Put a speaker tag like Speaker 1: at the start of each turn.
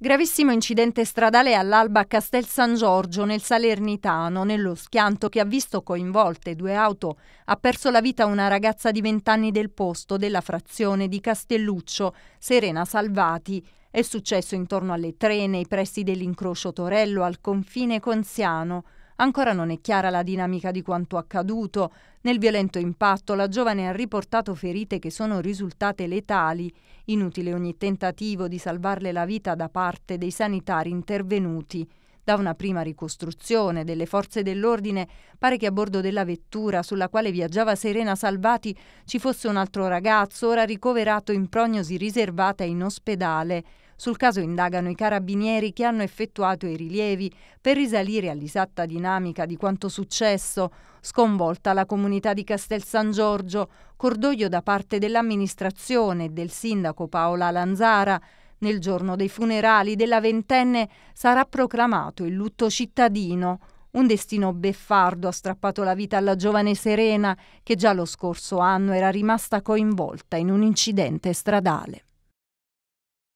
Speaker 1: Gravissimo incidente stradale all'alba a Castel San Giorgio nel Salernitano, nello schianto che ha visto coinvolte due auto. Ha perso la vita una ragazza di 20 anni del posto della frazione di Castelluccio, Serena Salvati. È successo intorno alle tre nei pressi dell'incrocio Torello al confine con Siano. Ancora non è chiara la dinamica di quanto accaduto. Nel violento impatto la giovane ha riportato ferite che sono risultate letali. Inutile ogni tentativo di salvarle la vita da parte dei sanitari intervenuti. Da una prima ricostruzione delle forze dell'ordine pare che a bordo della vettura sulla quale viaggiava Serena Salvati ci fosse un altro ragazzo ora ricoverato in prognosi riservata in ospedale. Sul caso indagano i carabinieri che hanno effettuato i rilievi per risalire all'esatta dinamica di quanto successo, sconvolta la comunità di Castel San Giorgio, cordoglio da parte dell'amministrazione e del sindaco Paola Lanzara, nel giorno dei funerali della ventenne sarà proclamato il lutto cittadino. Un destino beffardo ha strappato la vita alla giovane Serena, che già lo scorso anno era rimasta coinvolta in un incidente stradale.